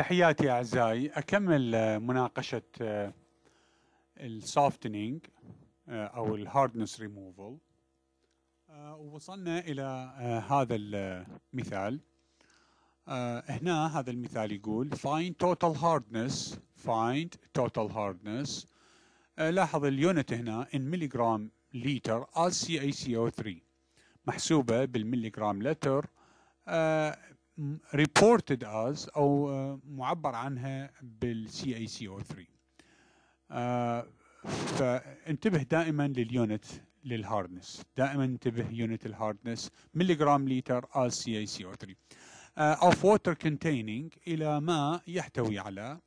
تحياتي أعزائي أكمل آه، مناقشة آه، السوفتنينج آه، أو الهاردنس ريموفل ووصلنا إلى هذا المثال هنا هذا المثال يقول find total hardness find total hardness لاحظ اليونت هنا in مليغرام لتر RCaCO3 محسوبة بالمليغرام لتر reported as أو آه، معبر عنها بال CaCO3 آه، فانتبه دائما لليونت للهاردنس دائما انتبه يونت الهاردنس جرام لتر as CaCO3 آه، of water containing إلى ما يحتوي على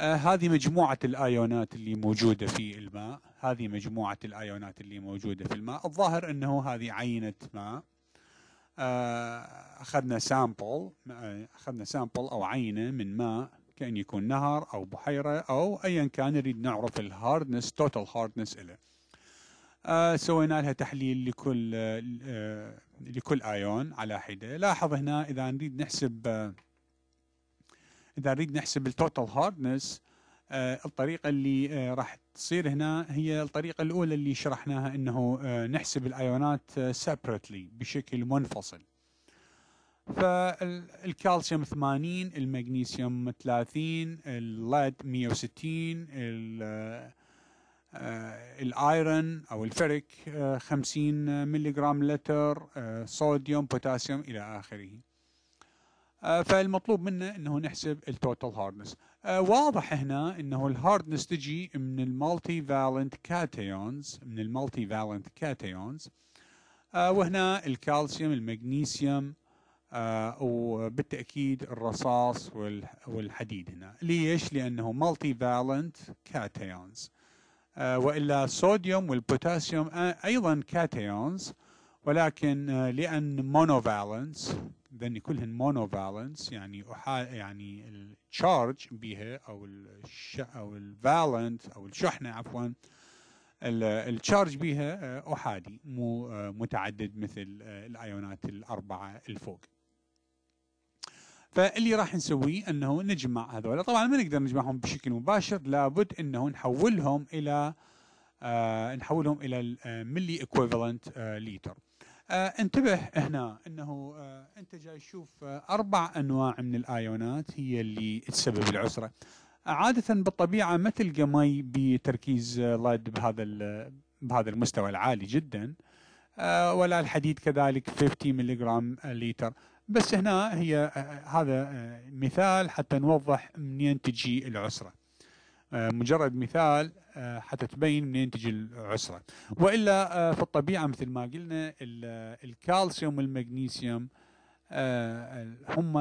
هذه مجموعة الآيونات اللي موجودة في الماء هذه مجموعة الآيونات اللي موجودة في الماء الظاهر أنه هذه عينة ماء اخذنا سامبل اخذنا سامبل او عينه من ماء كان يكون نهر او بحيره او ايا كان نريد نعرف الهاردنس توتال هاردنس له سوينا لها تحليل لكل آه، آه، لكل ايون على حده لاحظ هنا اذا نريد نحسب آه، اذا نريد نحسب التوتال هاردنس الطريقه اللي راح تصير هنا هي الطريقه الاولى اللي شرحناها انه نحسب الايونات سيبرتلي بشكل منفصل فالكالسيوم 80 المغنيسيوم 30 اللاد 160 الايرون او الفرك 50 آه، ملغ لتر آه، صوديوم بوتاسيوم الى اخره آه، فالمطلوب منا انه نحسب التوتال هاردنس واضح هنا انه الهاردنس تجي من المالتي فالنت كاتيونز من المالتي فالنت كاتيونز وهنا الكالسيوم المغنيسيوم آه، وبالتاكيد الرصاص والحديد هنا ليش لانه مالتي فالنت كاتيونز والا الصوديوم والبوتاسيوم آه، ايضا كاتيونز ولكن آه، لان مونوفالنس لان كلهن مونوفالنس يعني يعني التشارج بها او الش او الفالنت او الشحنه عفوا التشارج بها احادي مو متعدد مثل الايونات الاربعه الفوق فاللي راح نسويه انه نجمع هذول طبعا ما نقدر نجمعهم بشكل مباشر لابد انه نحولهم الى آه نحولهم الى الملي اكويفالنت آه ليتر آه،, آه انتبه هنا انه آه انت جاي تشوف آه اربع انواع من الايونات هي اللي تسبب العسره عادة بالطبيعة ما تلقى مي بتركيز آه، لايد بهذا بهذا المستوى العالي جدا آه، ولا الحديد كذلك 50 ملغ لتر بس هنا هي آه، آه، هذا آه، مثال حتى نوضح منين تجي العسرة مجرد مثال حتى تبين منين تجي العسرة وإلا في الطبيعة مثل ما قلنا الكالسيوم والمغنيسيوم هم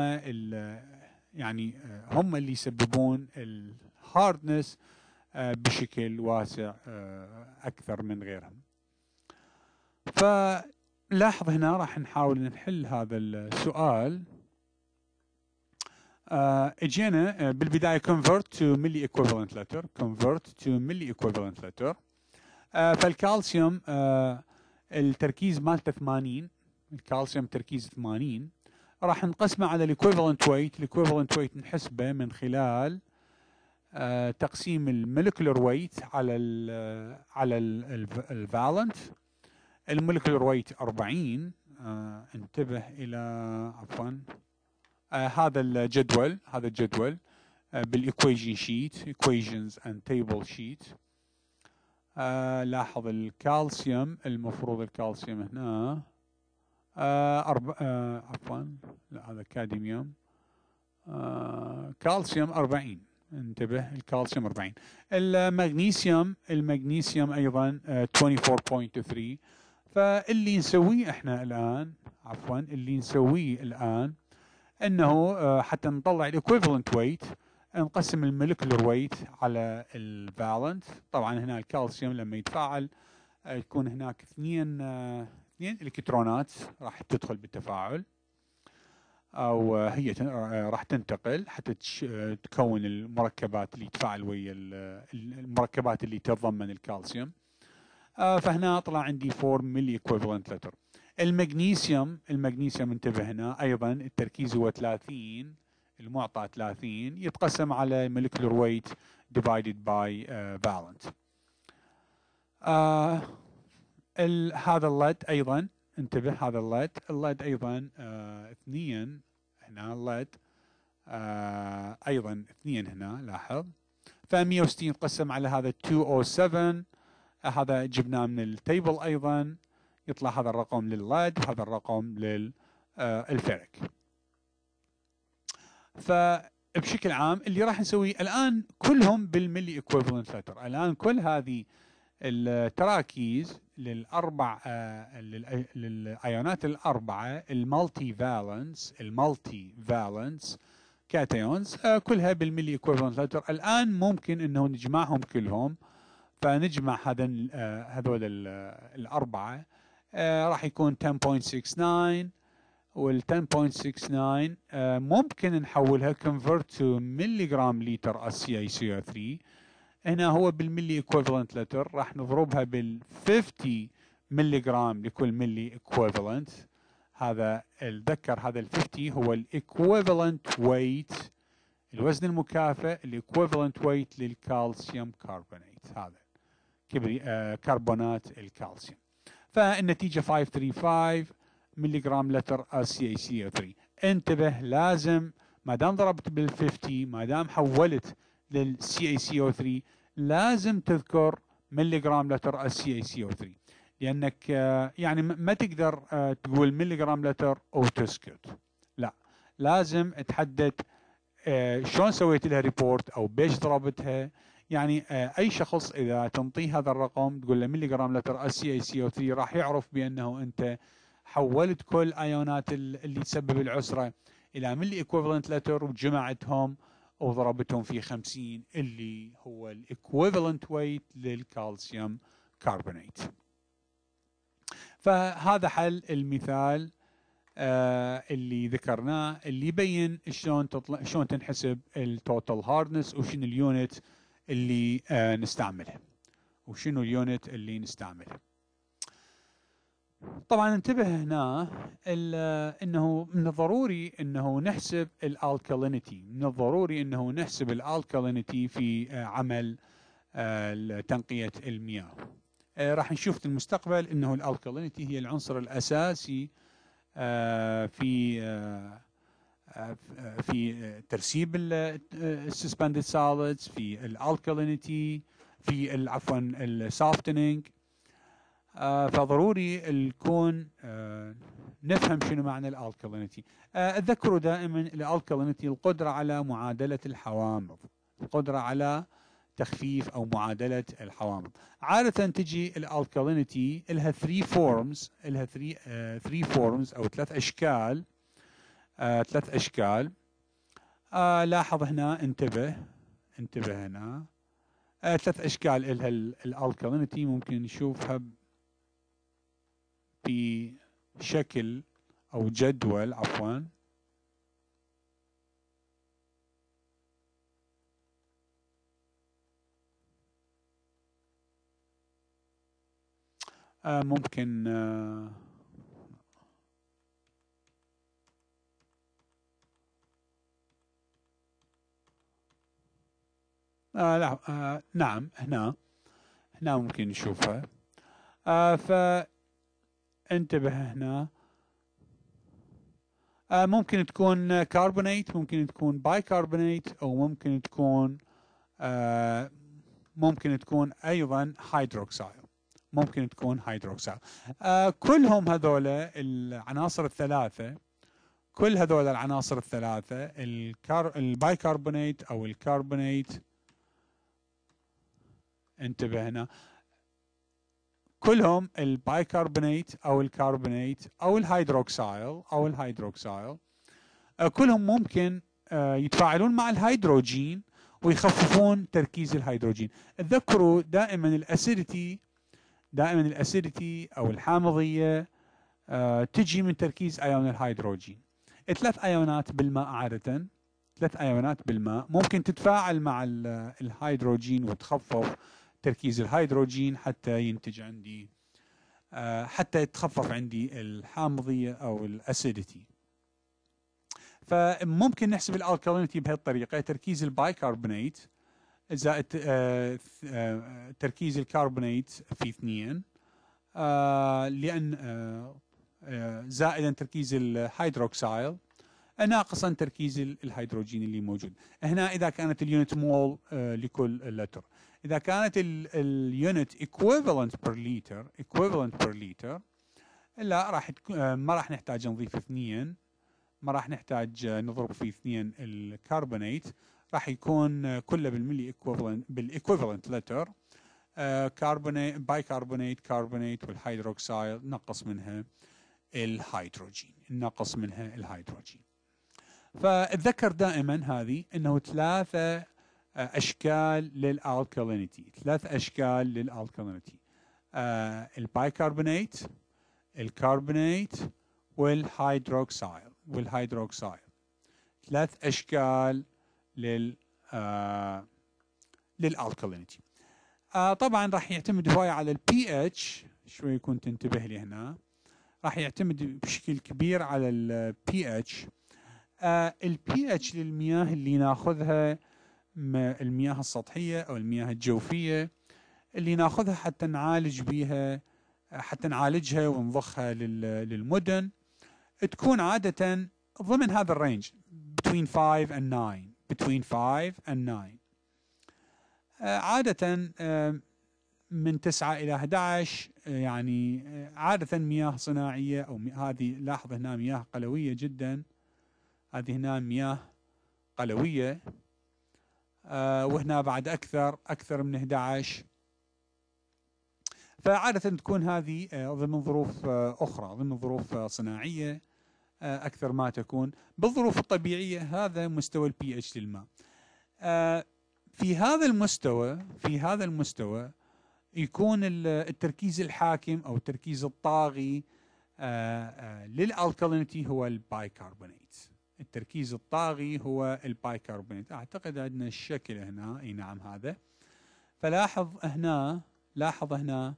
يعني هم اللي يسببون الهاردنس بشكل واسع أكثر من غيرهم لاحظ هنا راح نحاول نحل هذا السؤال آه، اجينا آه، بالبدايه convert to milli equivalent letter convert to milli equivalent letter آه، فالكالسيوم التركيز مالته 80 الكالسيوم تركيز 80 راح نقسمه على الايكويفالنت ويت الايكويفالنت ويت نحسبه من خلال تقسيم المولكولر ويت على الـ على الفالنت الملك لرويت 40 آه انتبه الى عفوا آه هذا الجدول هذا الجدول آه بالايكويجن شيت ايكويجنز اند تيبل شيت لاحظ الكالسيوم المفروض الكالسيوم هنا آه أرب... آه عفوا لا هذا كادميوم كالسيوم 40 انتبه الكالسيوم 40 المغنيسيوم المغنيسيوم ايضا 24.3 آه، فاللي نسويه احنا الان عفوا اللي نسويه الان انه آه، حتى نطلع الايكويفالنت ويت نقسم المولكيولر ويت على الفالنت طبعا هنا الكالسيوم لما يتفاعل آه، يكون هناك اثنين آه، اثنين الكترونات راح تدخل بالتفاعل او هي راح تنتقل حتى تكون المركبات اللي تفاعل ويا المركبات اللي تتضمن الكالسيوم آه، فهنا طلع عندي 4 ملي ايكويفالنت لتر المغنيسيوم المغنيسيوم انتبه هنا ايضا التركيز هو 30 المعطى 30 يتقسم على مولكيولر ويت ديفايدد باي فالنت هذا اللد ايضا انتبه هذا اللد اللد ايضا آه هنا اللد آه ايضا اثنين هنا لاحظ ف 160 يتقسم على هذا 207 هذا جبناه من التيبل ايضا يطلع هذا الرقم لللاد وهذا الرقم للفرق آه، فبشكل عام اللي راح نسويه الان كلهم بالملي ايكويفالنت لتر الان كل هذه التراكيز للاربع آه، للايونات الاربعه المالتي فالنس المالتي فالنس كاتيونز آه، كلها بالملي ايكويفالنت لتر الان ممكن انه نجمعهم كلهم فنجمع هذا آه، هذول الاربعه آه، راح يكون 10.69 وال 10.69 آه، ممكن نحولها convert to مليغرام لتر السي اي سي او 3 هنا هو بالملي equivalent لتر راح نضربها بال 50 مليغرام لكل ملي equivalent هذا الذكر هذا ال 50 هو equivalent ويت الوزن المكافئ الايكوفالنت ويت للكالسيوم كاربونيت هذا آه، كربونات الكالسيوم فالنتيجة 535 جرام لتر سي سي اي او 3 انتبه لازم ما دام ضربت بال50 ما دام حولت سي اي او 3 لازم تذكر جرام لتر سي سي اي او 3 لأنك آه، يعني ما تقدر آه، تقول جرام لتر أو تسكت لا لازم تحدد شلون سويت لها ريبورت أو بيش ضربتها يعني آه، اي شخص اذا تنطيه هذا الرقم تقول له ملي جرام لتر اس سي اي سي او 3 راح يعرف بانه انت حولت كل ايونات اللي تسبب العسره الى ملي ايكوفالنت لتر وجمعتهم وضربتهم في 50 اللي هو الايكوفالنت ويت للكالسيوم كاربونيت فهذا حل المثال آه اللي ذكرناه اللي يبين شلون تطلع شلون تنحسب التوتال هاردنس وشنو اليونت اللي آه، نستعمله وشنو اليونت اللي نستعمله طبعا انتبه هنا انه من الضروري انه نحسب الالكالينيتي من الضروري انه نحسب الالكالينيتي في آه، عمل آه، تنقية المياه راح نشوف في المستقبل انه الالكالينيتي هي العنصر الاساسي في آه، في آه، ترسيب السسبندد سوليدز آه، في الالكالينيتي في عفوا السوفتنينج فضروري الكون نفهم شنو معنى الالكالينيتي اتذكروا دائما الالكالينيتي القدره على معادله الحوامض القدره على تخفيف او معادله الحوامض عاده تجي الالكالينيتي لها 3 فورمز لها 3 3 فورمز او ثلاث اشكال آه، ثلاث أشكال آه، لاحظ هنا انتبه انتبه هنا آه، ثلاث أشكال إلها الألكالينيتي ممكن نشوفها بشكل أو جدول عفواً ممكن آه لا آه نعم هنا هنا ممكن نشوفها آه فانتبه هنا آه ممكن تكون كاربونيت ممكن تكون بايكاربونيت او ممكن تكون آه ممكن تكون ايضا هيدروكسايل ممكن تكون هيدروكسايل آه كلهم هذول العناصر الثلاثه كل هذول العناصر الثلاثه الكار... البايكاربونيت او الكربونيت انتبه هنا كلهم البايكربونيت او الكربونيت او الهيدروكسايل او الهيدروكسايل آه، كلهم ممكن آه، يتفاعلون مع الهيدروجين ويخففون تركيز الهيدروجين تذكروا دائما الاسيديتي دائما الاسيديتي او الحامضيه آه، تجي من تركيز ايون الهيدروجين ثلاث ايونات بالماء عاده ثلاث ايونات بالماء ممكن تتفاعل مع الهيدروجين وتخفف تركيز الهيدروجين حتى ينتج عندي آه، حتى يتخفف عندي الحامضية أو الأسيديتي فممكن نحسب الالكالينيتي بهالطريقة تركيز البايكاربونيت زائد آه، آه، تركيز الكربونات في اثنين لأن زائدا تركيز الهيدروكسيل ناقصا تركيز الهيدروجين اللي موجود هنا اذا كانت اليونت مول لكل لتر اذا كانت اليونت equivalent per liter equivalent per liter لا راح آه، ما راح نحتاج نضيف اثنين ما راح نحتاج آه، نضرب في اثنين الكربونيت راح يكون آه، كله بالملي equivalent بالايكوفالنت لتر كربونيت بايكربونيت كربونيت والهيدروكسيل نقص منها الهيدروجين نقص منها الهيدروجين فاتذكر دائما هذه انه ثلاثه اشكال للالكالينيتي ثلاث اشكال للالكالينيتي آه، البايكربونات الكربونات والهيدروكسايل والهيدروكسايل ثلاث اشكال لل آه، للالكالينيتي آه، طبعا راح يعتمد هواي على البي اتش شوي كنت انتبه لي هنا راح يعتمد بشكل كبير على البي اتش البي اتش للمياه اللي ناخذها المياه السطحيه او المياه الجوفيه اللي ناخذها حتى نعالج بيها حتى نعالجها ونضخها للمدن تكون عاده ضمن هذا الرينج between 5 and 9 between 5 and 9 آه، عادة آه، من 9 إلى 11 آه، يعني عادة مياه صناعية أو هذه لاحظ هنا مياه قلوية جدا هذه هنا مياه قلوية آه، وهنا بعد أكثر أكثر من 11 فعادة تكون هذه آه، ضمن ظروف آه، أخرى ضمن ظروف صناعية أكثر ما تكون بالظروف الطبيعية هذا مستوى البي اتش للماء في هذا المستوى في هذا المستوى يكون التركيز الحاكم أو التركيز الطاغي للألكالينيتي هو البايكربونات التركيز الطاغي هو البايكربونات أعتقد عندنا الشكل هنا أي نعم هذا فلاحظ هنا لاحظ هنا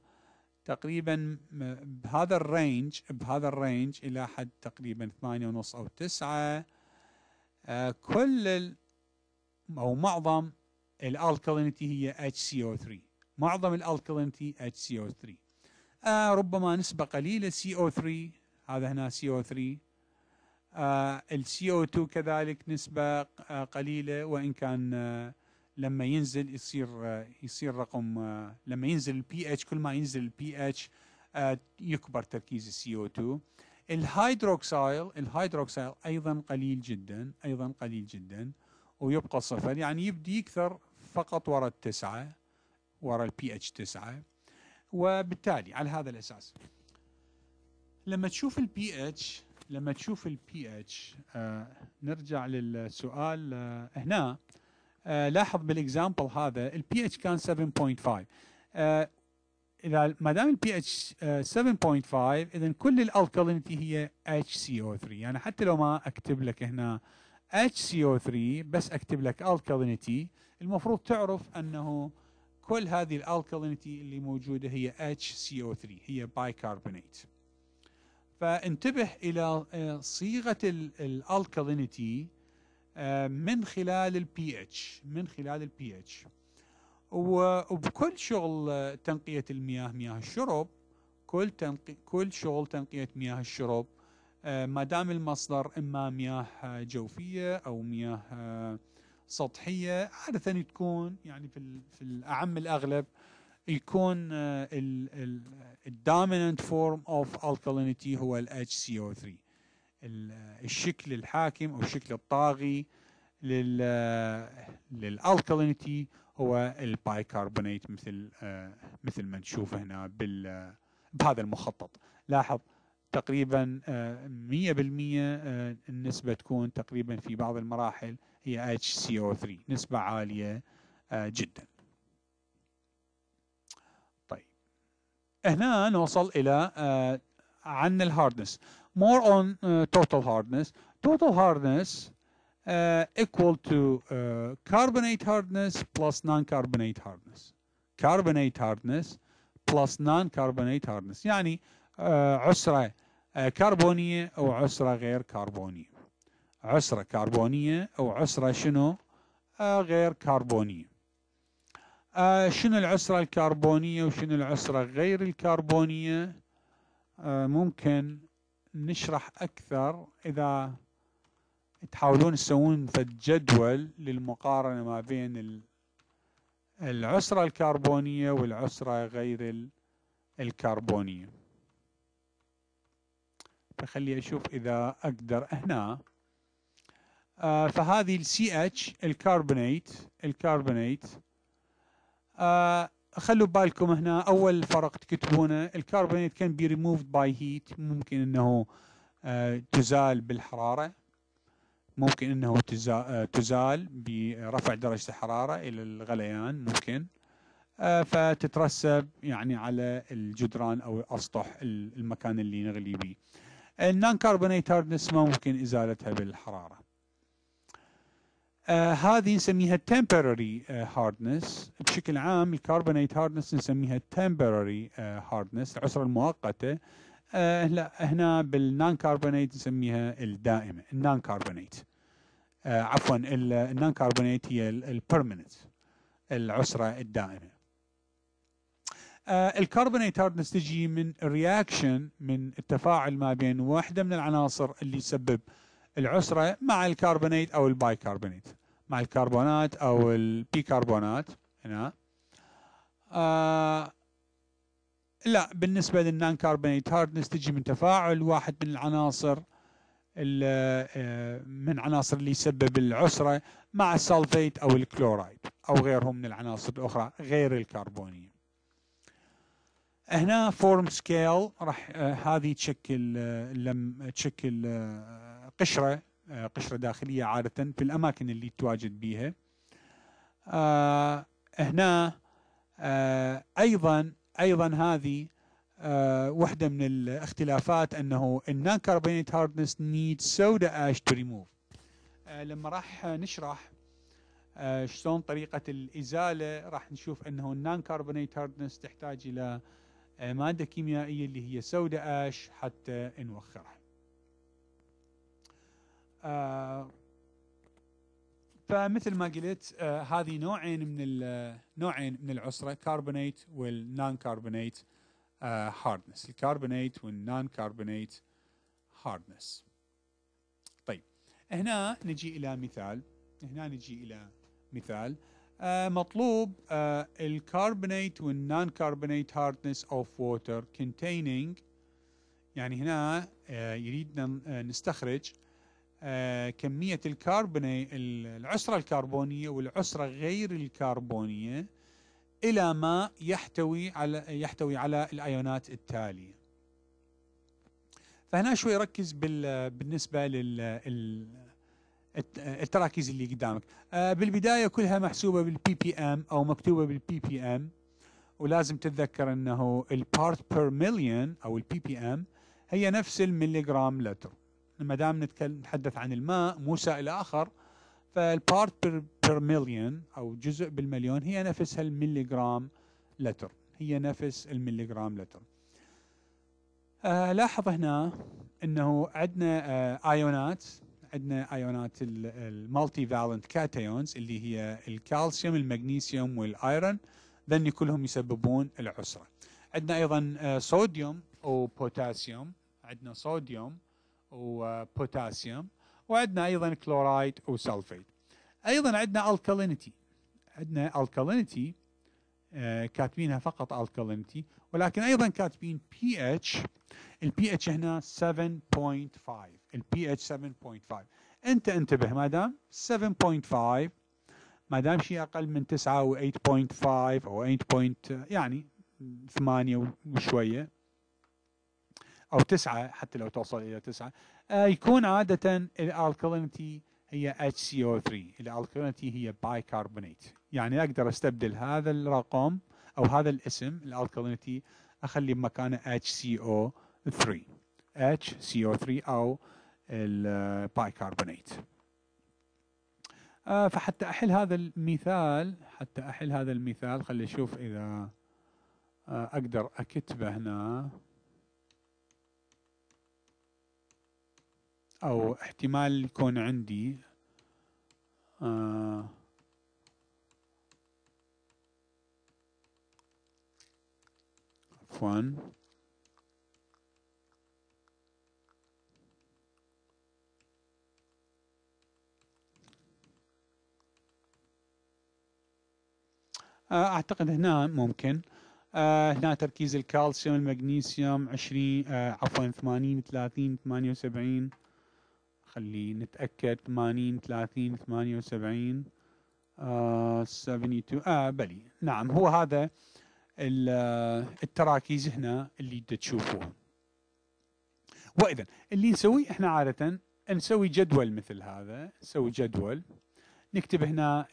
تقريبا بهذا الرينج بهذا الرينج إلى حد تقريبا ثمانية ونص أو تسعة آه، كل أو معظم الالكالينتي هي HCO3 معظم الالكالينتي HCO3 آه، ربما نسبة قليلة CO3 هذا هنا CO3 السي او 2 كذلك نسبه آه، قليله وان كان آه، لما ينزل يصير آه، يصير رقم لما ينزل البي اتش كل ما ينزل البي اتش يكبر تركيز السي او 2 الهيدروكسيل الهيدروكسيل ايضا قليل جدا ايضا قليل جدا ويبقى صفر يعني يبدي يكثر فقط وراء التسعه وراء البي اتش 9 وبالتالي على هذا الاساس لما تشوف البي اتش لما تشوف البي اتش آه، نرجع للسؤال آه، هنا آه، لاحظ بالاكزامبل هذا البي اتش كان 7.5 اذا ما دام البي اتش 7.5 اذا كل الالكالينيتي هي HCO3 يعني حتى لو ما اكتب لك هنا HCO3 بس اكتب لك الكالينيتي المفروض تعرف انه كل هذه الالكالينيتي اللي موجوده هي HCO3 هي بايكاربونات فانتبه إلى آه، صيغة الألكالينيتي آه، من خلال البي اتش من خلال البي اتش وبكل شغل آه، تنقية المياه مياه الشرب كل تنقي كل شغل تنقية مياه الشرب ما دام المصدر إما مياه جوفية أو مياه سطحية عادة تكون يعني في, في الأعم الأغلب يكون آه، الدوميننت فورم اوف الكالينيتي هو ال HCO3 آه، الشكل الحاكم او الشكل الطاغي للالكالينيتي آه، هو البايكربونات مثل مثل ما نشوف هنا بال بهذا المخطط لاحظ تقريبا 100% النسبة تكون تقريبا في بعض المراحل هي HCO3 نسبة عالية جدا هنا نوصل إلى عن hardness more on total hardness total hardness equal to carbonate hardness plus non-carbonate hardness carbonate hardness plus non-carbonate hardness يعني عسرة كربونية أو عسرة غير كربونية عسرة كربونية أو عسرة شنو غير كربونية آه شنو العسرة الكربونية وشنو العسرة غير الكربونية آه ممكن نشرح أكثر إذا تحاولون تسوون جدول للمقارنة ما بين العسرة الكربونية والعسرة غير الكربونية فخلي أشوف إذا أقدر هنا آه فهذه الـ CH الكربونيت الكربونيت آه، خلوا بالكم هنا اول فرق تكتبونه الكربونيت كان بي ريموفد باي هيت ممكن انه آه، تزال بالحراره ممكن انه تزال, آه، تزال برفع درجه الحراره الى الغليان ممكن فتترسب يعني على الجدران او اسطح المكان اللي نغلي به النون كاربونيت هاردنس ممكن ازالتها بالحراره آه هذه نسميها temporary آه hardness بشكل عام الكربونيت hardness نسميها temporary آه hardness العسرة المؤقتة آه، لا هنا بالنون كاربونيت نسميها الدائمة النون آه عفوا النون كربونيت هي permanent العسرة الدائمة آه، الكربونيت هاردنس تجي من رياكشن من التفاعل ما بين واحدة من العناصر اللي تسبب العسرة مع الكربونات أو البايكربونات مع الكربونات أو البيكربونات هنا آه لا بالنسبة للنان كربونيت هاردنس تجي من تفاعل واحد من العناصر آه، من عناصر اللي يسبب العسرة مع السلفيت أو الكلورايد أو غيرهم من العناصر الأخرى غير الكربونية هنا فورم سكيل راح آه، هذه تشكل آه، لم تشكل قشرة آه، قشرة داخلية عادة في الأماكن اللي تواجد بيها آه، هنا آه، أيضا أيضا هذه واحدة من الاختلافات أنه النان كاربونيت هاردنس نيد سودا اش تو ريموف لما راح نشرح شلون طريقة الإزالة راح نشوف أنه النان كاربونيت هاردنس تحتاج إلى مادة كيميائية اللي هي سودا اش حتى نوخرها آه، فمثل ما قلت آه، هذه نوعين من آه، نوعين من العصره كاربونيت والنون كاربونيت هاردنس الكاربونيت والنون كاربونيت هاردنس طيب هنا نجي الى مثال هنا نجي الى مثال آه مطلوب آه الكاربونيت والنون كاربونيت هاردنس اوف ووتر كونتيننج يعني هنا آه يريدنا نستخرج آه، كمية الكربون العسرة الكربونية والعسرة غير الكربونية إلى ما يحتوي على يحتوي على الأيونات التالية. فهنا شوي ركز بالنسبة لل التراكيز اللي قدامك آه، بالبداية كلها محسوبة بالبي بي ام أو مكتوبة بالبي بي ام ولازم تتذكر أنه البارت بير مليون أو البي بي ام هي نفس المليغرام لتر ما دام نتحدث عن الماء مو سائل آخر فالبارت بير مليون أو جزء بالمليون هي نفسها المليغرام لتر هي نفس المليغرام لتر آه لاحظ هنا انه عندنا آه ايونات عندنا ايونات المالتي فالنت كاتايونز اللي هي الكالسيوم المغنيسيوم والايرون ذني كلهم يسببون العسره عندنا ايضا آه صوديوم وبوتاسيوم عندنا صوديوم وبوتاسيوم وعندنا ايضا كلورايد وسلفيت ايضا عندنا الكالينيتي عندنا الكالينيتي آه، كاتبينها فقط الكالينيتي ولكن ايضا كاتبين بي اتش البي اتش هنا 7.5 البي اتش 7.5 انت انتبه ما دام 7.5 ما دام شيء اقل من 9 و 8.5 او 8. يعني 8 وشويه أو تسعة حتى لو توصل إلى تسعة آه، يكون عادة الألكالينيتي هي HCO3 الألكالينيتي هي بايكاربونيت يعني أقدر أستبدل هذا الرقم أو هذا الاسم الألكالينيتي أخلي مكانه HCO3 HCO3 أو البايكاربونيت آه فحتى أحل هذا المثال حتى أحل هذا المثال خلي أشوف إذا آه أقدر أكتبه هنا او نعم. احتمال يكون عندي آه عفوا آه، اعتقد هنا ممكن آه هنا تركيز الكالسيوم المغنيسيوم 20 آه عفوا 80 30 78 خلي نتأكد 80 30 78 72 آه بلي نعم هو هذا آه، التراكيز هنا اللي تشوفوها وإذا اللي نسويه احنا عادة نسوي جدول مثل هذا نسوي جدول نكتب هنا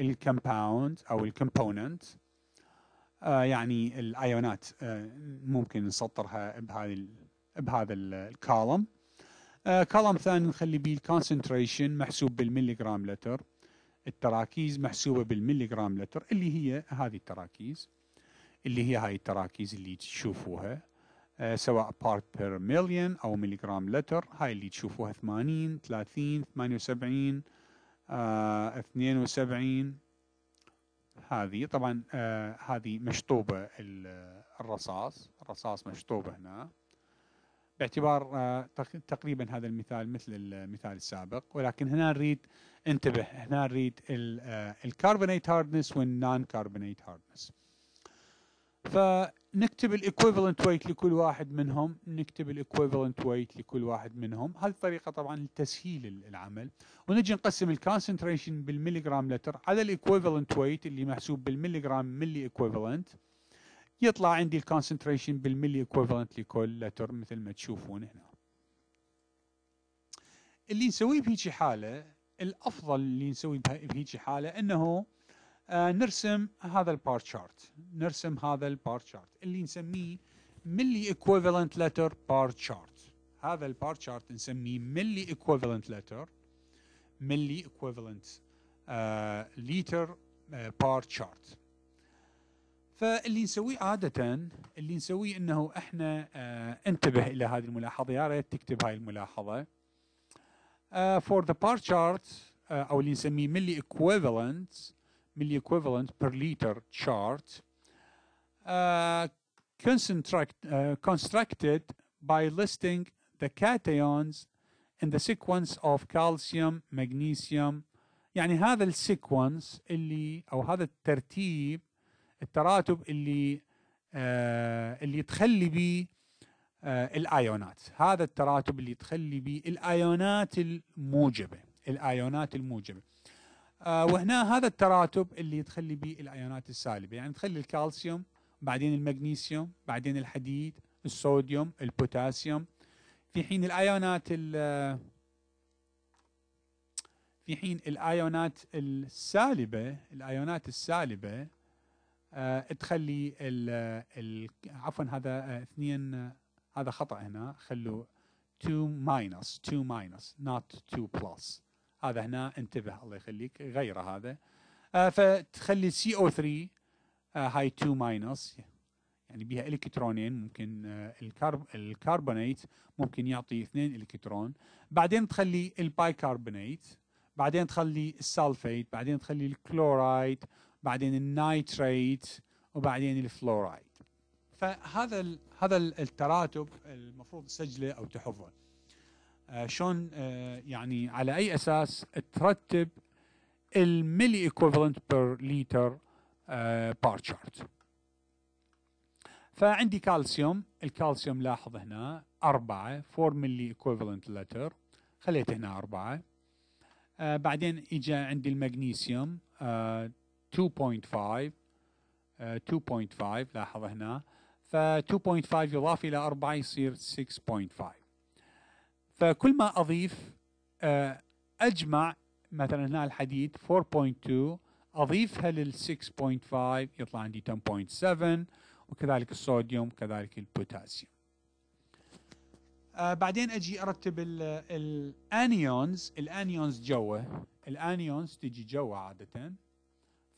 الكمباوند آه، او الكمبوننت آه، يعني الايونات ممكن نسطرها بهذه بهذا الكولم آه، كولوم ثاني نخلي بيه الكونسنتريشن محسوب بالمليغرام لتر التراكيز محسوبه بالمليغرام لتر اللي هي هذه التراكيز اللي هي هاي التراكيز اللي تشوفوها أه سواء بارت بير مليون او مليغرام لتر هاي اللي تشوفوها 80 30 78 آه 72 هذه طبعا آه هذه مشطوبه الرصاص الرصاص مشطوبه هنا باعتبار آه، تقريبا هذا المثال مثل المثال السابق ولكن هنا نريد انتبه هنا نريد الكربونيت هاردنس والنون كربونيت هاردنس فنكتب الايكويفالنت ويت لكل واحد منهم نكتب الايكويفالنت ويت لكل واحد منهم هذه الطريقه طبعا لتسهيل العمل ونجي نقسم الكونسنتريشن بالمليغرام لتر على الايكويفالنت ويت اللي محسوب بالمليغرام ملي ايكويفالنت يطلع عندي الكونسنتريشن بالملي ايكوفالنت لكل لتر مثل ما تشوفون هنا اللي نسويه بهيجي حاله الافضل اللي نسويه بهيجي حاله انه آه نرسم هذا البار شارت نرسم هذا البار شارت اللي نسميه ملي ايكوفالنت لتر بار شارت هذا البار شارت نسميه ملي ايكوفالنت لتر ملي ايكوفالنت لتر بار شارت فاللي نسويه عادة اللي نسويه انه احنا آه انتبه الى هذه الملاحظة يا ريت تكتب هاي الملاحظة آه for the bar chart آه او اللي نسميه ملي equivalent ملي equivalent per liter chart آه construct, uh, آه، constructed by listing the cations in the sequence of calcium magnesium يعني هذا السيكونس اللي او هذا الترتيب التراتب اللي آه، اللي تخلي آه الايونات هذا التراتب اللي تخلي به الايونات الموجبه الايونات الموجبه آه، وهنا هذا التراتب اللي تخلي به الايونات السالبه يعني تخلي الكالسيوم بعدين المغنيسيوم بعدين الحديد الصوديوم البوتاسيوم في حين الايونات في حين الايونات السالبه الايونات السالبه آه، تخلي ال عفوا هذا آه، اثنين آه، هذا خطا هنا خلو 2 ماينس 2 ماينس نوت 2 بلس هذا هنا انتبه الله يخليك غيره هذا فتخلي سي او 3 هاي 2 ماينس يعني بها الكترونين ممكن الكرب الكربونيت ممكن يعطي اثنين الكترون بعدين تخلي البايكربونيت بعدين تخلي السالفيت بعدين تخلي الكلورايد بعدين النايتريت وبعدين الفلورايد فهذا الـ هذا التراتب المفروض تسجله او تحفظه آه شلون آه يعني على اي اساس ترتب الملي ايكوفالنت بير لتر بار تشارت فعندي كالسيوم الكالسيوم لاحظ هنا أربعة 4 ملي ايكوفالنت لتر خليته هنا أربعة آه بعدين اجى عندي المغنيسيوم آه، 2.5 2.5 uh, لاحظ هنا ف 2.5 يضاف إلى 4 يصير 6.5 فكل ما أضيف آه، أجمع مثلا هنا الحديد 4.2 أضيفها لل 6.5 يطلع عندي 10.7 وكذلك الصوديوم كذلك البوتاسيوم آه، بعدين اجي ارتب الانيونز الانيونز جوا الانيونز تجي جوا عاده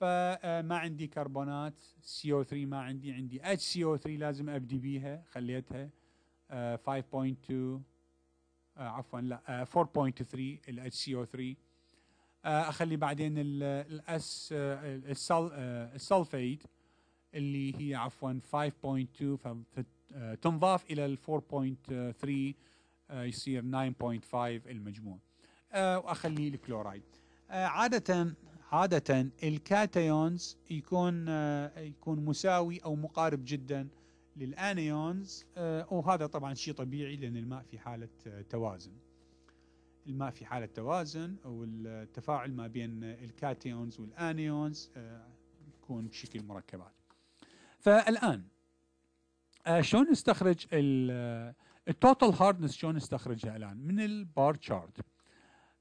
فما عندي كربونات سي او 3 ما عندي عندي اتش سي او 3 لازم ابدي بيها خليتها 5.2 آه، آه، عفوا لا 4.3 الاتش سي او 3 اخلي بعدين الاس السلفيد آه، اللي هي عفوا 5.2 فتنضاف الى ال 4.3 يصير 9.5 المجموع واخلي الكلورايد عاده عادة الكاتيونز يكون آه، يكون مساوي أو مقارب جدا للانيونز آه، وهذا طبعا شيء طبيعي لأن الماء في حالة آه، توازن الماء في حالة توازن والتفاعل ما بين الكاتيونز والانيونز يكون بشكل مركبات فالآن شلون نستخرج التوتال هاردنس شلون نستخرجها الآن من البار تشارت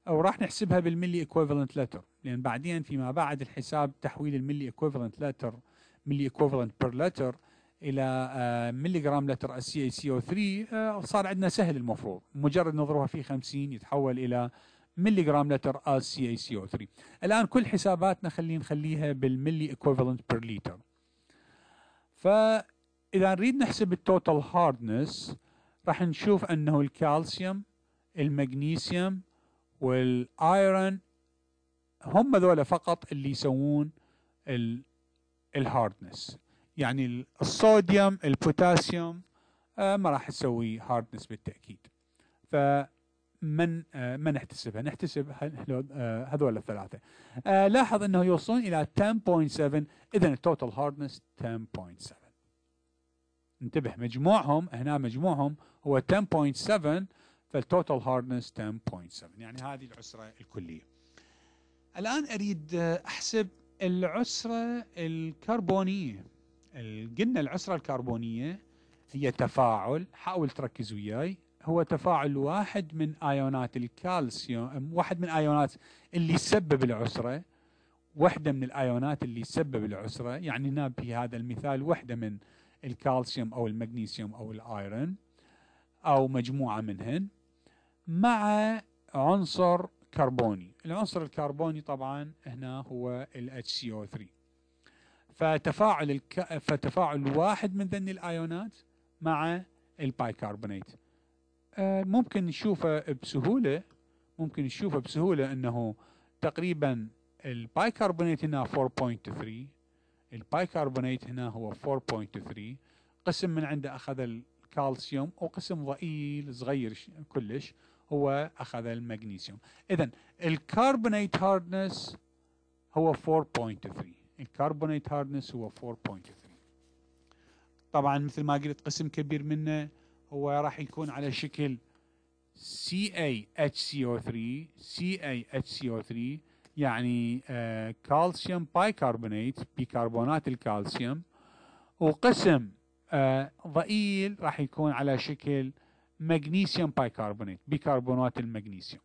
وراح نحسبها بالملي ايكويفالنت لتر لان بعدين فيما بعد الحساب تحويل الملي اكوفلنت لتر ملي اكوفلنت بير لتر الى ملي جرام لتر اس سي سي او 3 صار عندنا سهل المفروض مجرد نضربها في 50 يتحول الى ملي جرام لتر اس سي سي او 3 الان كل حساباتنا خلينا نخليها بالملي اكوفلنت بير لتر فاذا نريد نحسب التوتال هاردنس راح نشوف انه الكالسيوم المغنيسيوم والايرون هم ذولا فقط اللي يسوون الهاردنس يعني الصوديوم البوتاسيوم آه، ما راح تسوي هاردنس بالتاكيد فمن آه، ما نحتسبها نحتسب آه، هذول الثلاثه لاحظ انه يوصلون الى 10.7 اذا التوتال هاردنس 10.7 انتبه مجموعهم هنا مجموعهم هو 10.7 فالتوتال هاردنس 10.7 يعني هذه العسره الكليه الآن أريد أحسب العسرة الكربونية قلنا العسرة الكربونية هي تفاعل حاول تركز وياي هو تفاعل واحد من ايونات الكالسيوم واحد من ايونات اللي يسبب العسره وحده من الايونات اللي يسبب العسره يعني هنا في هذا المثال وحده من الكالسيوم او المغنيسيوم او الايرون او مجموعه منهن مع عنصر كربوني العنصر الكربوني طبعا هنا هو ال HCO3 فتفاعل الك... فتفاعل واحد من ذني الايونات مع البايكربونات آه، ممكن نشوفه بسهوله ممكن نشوفه بسهوله انه تقريبا البايكربونات هنا 4.3 البايكربونات هنا هو 4.3 قسم من عنده اخذ الكالسيوم وقسم ضئيل صغير كلش هو أخذ المغنيسيوم إذا الكربونيت هاردنس هو 4.3 الكربونيت هاردنس هو 4.3 طبعا مثل ما قلت قسم كبير منه هو راح يكون على شكل CaHCO3 CaHCO3 يعني كالسيوم بايكربونات بيكربونات الكالسيوم وقسم آه، ضئيل راح يكون على شكل مغنيسيوم بايكربونات بيكربونات المغنيسيوم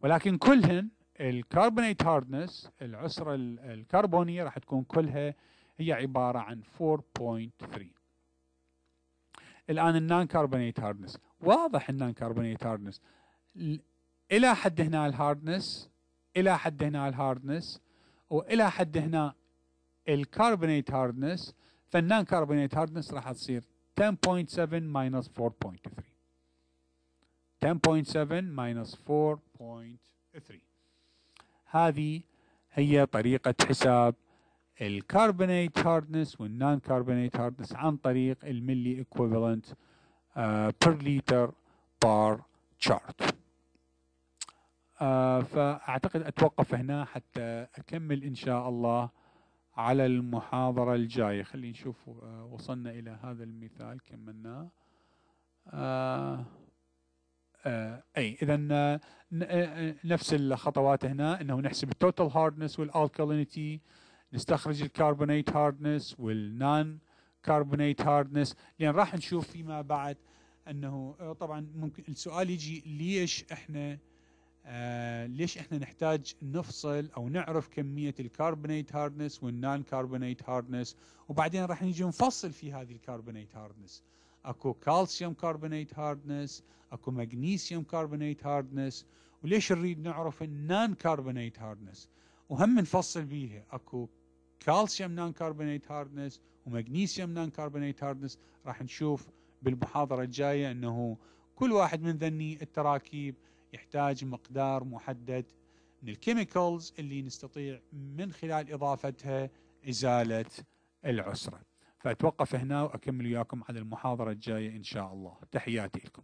ولكن كلهن الكربونيت هاردنس العسرة الكربونية راح تكون كلها هي عبارة عن 4.3 الآن النان كربونيت هاردنس واضح النان كربونيت هاردنس إلى حد هنا الهاردنس إلى حد هنا الهاردنس وإلى حد هنا الكربونيت هاردنس فالنان كربونيت هاردنس راح تصير 10.7 minus 4.3 10.7 minus 4.3 هذه هي طريقة حساب الكربونيت هاردنس والنون كربونيت هاردنس عن طريق الملي equivalent uh, per liter بار آه، تشارت فأعتقد أتوقف هنا حتى أكمل إن شاء الله على المحاضرة الجاية خلينا نشوف آه، وصلنا إلى هذا المثال كملناه آه آه اي اذا آه، آه، نفس الخطوات هنا انه نحسب التوتال هاردنس والالكالينيتي نستخرج الكربونيت هاردنس والنان كربونيت هاردنس لان راح نشوف فيما بعد انه طبعا ممكن السؤال يجي ليش احنا آه، ليش احنا نحتاج نفصل او نعرف كميه الكربونيت هاردنس والنان كربونيت هاردنس وبعدين راح نجي نفصل في هذه الكربونيت هاردنس اكو كالسيوم كربونيت هاردنس اكو مغنيسيوم كربونيت هاردنس وليش نريد نعرف النان كربونيت هاردنس وهم نفصل بيها اكو كالسيوم نان كربونيت هاردنس ومغنيسيوم نان كربونيت هاردنس راح نشوف بالمحاضره الجايه انه كل واحد من ذني التراكيب يحتاج مقدار محدد من الكيميكالز اللي نستطيع من خلال إضافتها إزالة العسرة فأتوقف هنا وأكمل وياكم على المحاضرة الجاية إن شاء الله تحياتي لكم